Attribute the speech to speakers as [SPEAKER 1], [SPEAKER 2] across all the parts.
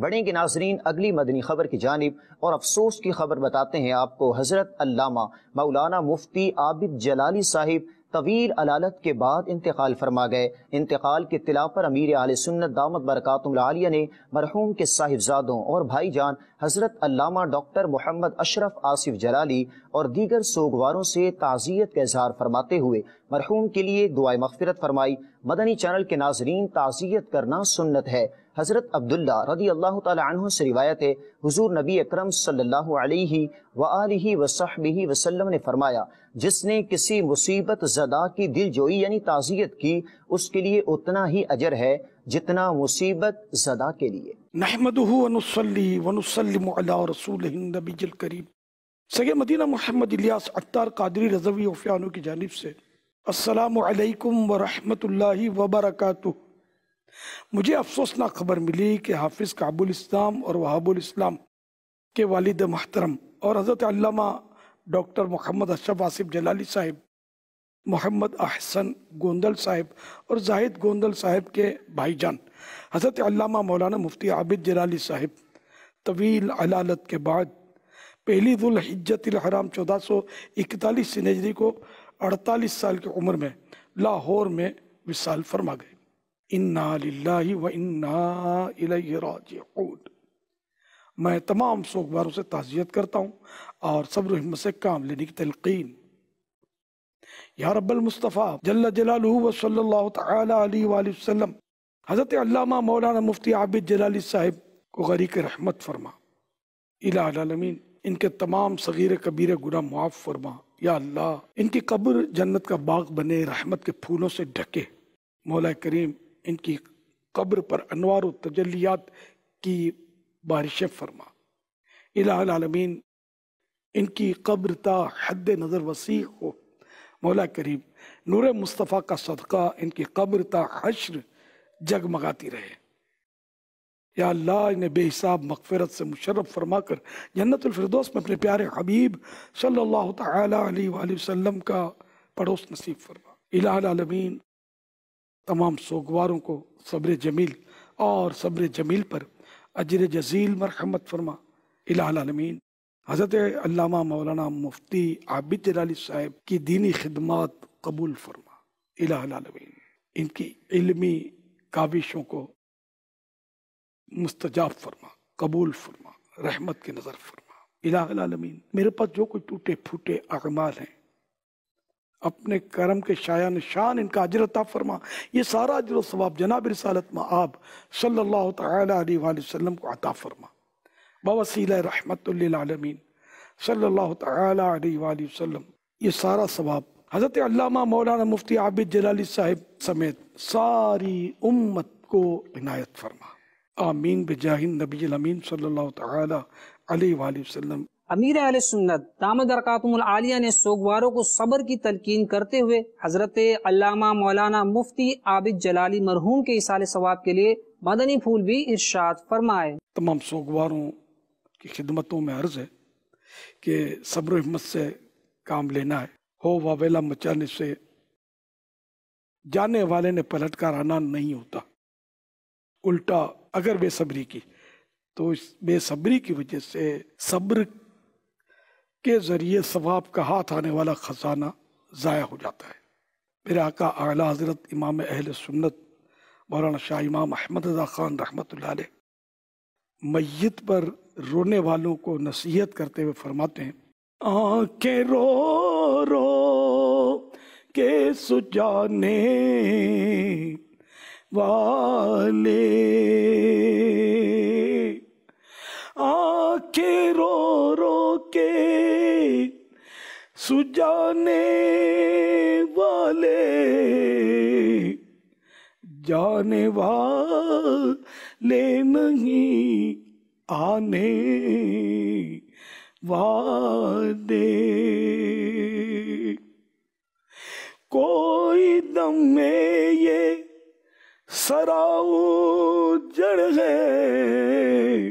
[SPEAKER 1] बड़े के नाजरीन अगली मदनी खबर की जानब और अफसोस की खबर बताते हैं आपको हज़रत अल्लामा मौलाना मुफ्ती आबिद जलाली साहिब तवील अलालत के बाद इंतकाल फरमा गए इंतकाल के तिला पर अमीर आल सुन्नत दामद बरकतिया ने मरहूम के साहिबजादों और भाई जान हज़रत अल्लामा डॉक्टर मोहम्मद अशरफ आसिफ जलाली और दीगर सोगवारों से ताज़ियत का इजहार फरमाते हुए मरहूम के लिए दुआ मफफरत फरमाई मदनी चैनल के नाजरीन ताज़ियत करना सुन्नत है हज़रत अब्दुल्ला रदी अल्लाह तु से रिवायत है हुजूर नबी अक्रम सही वसलम ने फरमाया जिसने किसी मुसीबत जदा की दिल जोई यानी ताज़ियत की उसके लिए उतना ही अजर है जितना मुसीबत जदा के लिए सगे मदीना
[SPEAKER 2] मोहम्मद इलियास कादरी रजवी की जानब से असलकम वरहमल वबरक मुझे अफसोसनाक खबर मिली कि हाफिज़ काबुल इस्लाम और वहाबुल इस्लाम के वालिद महतरम और हज़रत अल्लामा डॉक्टर मोहम्मद अशरफ आसिफ जलाली साहिब मोहम्मद अहसन गोंदल साहिब और जाहिद गोंदल साहिब के भाईजान हज़रत अल्लामा मौलाना मुफ्ती आबिद जलाली साहिब तवील अलालत के बाद पहली दुल्हिजतराम चौदह सौ इकतालीस सिनेजरी को अड़तालीस साल की उम्र में लाहौर में विशाल फरमा गए इन्ना व इन्ना मैं तमाम सोगबारों से ताज़ियत करता हूँ और सब्र हिम्मत से काम लेने की तलकिन या रब्बल मुस्तफ़ा जल्ला जलालू व सल्लल्लाहु अलैहि हज़रत अल्लामा मौलाना मुफ्ती आबिद जलाली साहिब को गरीक रहमत फरमा इलामीन इनके तमाम सगीर कबीर गुना मुआफ़ फरमा या अल्लाह इनकी कब्र जन्नत का बाग बने रहमत के फूलों से ढके मौला करीम इनकी कब्र पर अनवार तजलियात की बारिशें फरमा इलामीन इनकी कब्र ता हद नज़र वसी हो मौला करीम नूर मुस्तफ़ा का सदका इनकी कब्र ता हश्र जगमगाती रहे या अल्लाह इन्हें बेहिसाब मकफ़रत से मुशरफ फरमा कर जन्नतफरदोस में अपने प्यारे हबीब सल्ला वसम का पड़ोस नसीब फरमा इलामीन तमाम सोगवारों को सब्र जमील और सब्र जमील पर अजर जजील मरहमत फरमा इलामीन हज़रत अल्लामा मौलाना मुफ्ती आबिद अली की दीनी खिदमत कबूल फरमा इलामीन इनकी इलमी काविशों को मुस्तजाब फरमा कबूल फरमा रहमत की नज़र फरमा इलामीन मेरे पास जो कुछ टूटे फूटे अकमाल हैं अपने करम के शाया निशान इनका अजरता फरमा ये सारा अजर स्वाब जनाब रसालत में आप सल्ला तसलम को अता फरमा बवसील रहमतमीन सल्ला तसलम ये सारा स्वाब हज़रत अल्लामा मौलाना मुफ्ती आबिद जलाली साहिब समेत सारी उम्मत को इनायत फरमा आमीन बिजाहिन
[SPEAKER 1] नबी अमीन सल्लल्लाहु तआला अलैहि वसल्लम अमीर अहले सुन्नत दामद दरकातुल आलिया ने सोगवारों को सब्र की तलकीन करते हुए हजरत अल्लामा मौलाना मुफ्ती आबिद जलाली मरहूम के इसाल सवाब के लिए मदनी फूल भी इरशाद फरमाए
[SPEAKER 2] तमाम सोगवारों की खिदमतों में अर्ज है कि सब्र हिम्मत से काम लेना है हो वावेला मचाने से जाने वाले ने पलट कर आना नहीं होता उल्टा अगर बेसब्री की तो इस बेसब्री की वजह से सब्र के ज़रिए सवाब का हाथ आने वाला ख़जाना ज़ाया हो जाता है मेरे आका आला हज़रत इमाम अहल सुन्नत मौलाना शाह इमाम अहमद रजा ख़ान रहमत मैत पर रोने वालों को नसीहत करते हुए फरमाते हैं
[SPEAKER 3] आंखें रो रो के सुजाने वाले आखे रो रो के सुजाने वाले जाने वाले नहीं आने वादे कोई दम में सराउ जड़ गए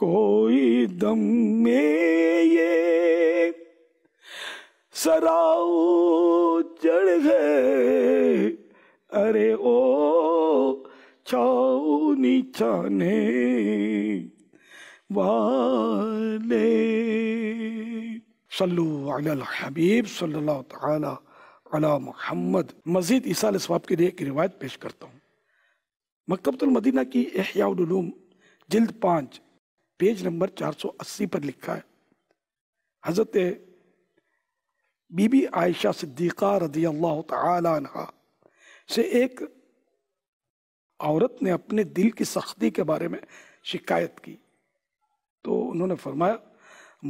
[SPEAKER 3] कोई दम में ये सराउ जड़ गए अरे ओ छाओ नीचाने वाले
[SPEAKER 2] हबीब सल्लल्लाहु अला मोहम्मद मजीद ईसा स्वाब के लिए एक रिवायत पेश करता हूँ मदीना की एहयाउलूम जल्द पाँच पेज नंबर 480 पर लिखा है हज़रत बीबी आयशा सिद्दीक़ा रदी अल्लाह तहा से एक औरत ने अपने दिल की सख्ती के बारे में शिकायत की तो उन्होंने फरमाया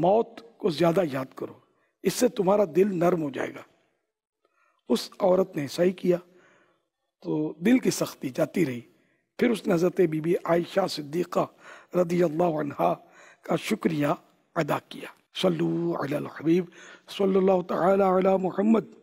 [SPEAKER 2] मौत को ज़्यादा याद करो इससे तुम्हारा दिल नर्म हो जाएगा उस औरत ने ऐसा ही किया तो दिल की सख्ती जाती रही फिर उसने हज़रत बीबी आयशा सिद्दीक़ा रदी अल्लाह का शुक्रिया अदा किया सल्लू अला हबीब सल्लल्लाहु ताला अला मोहम्मद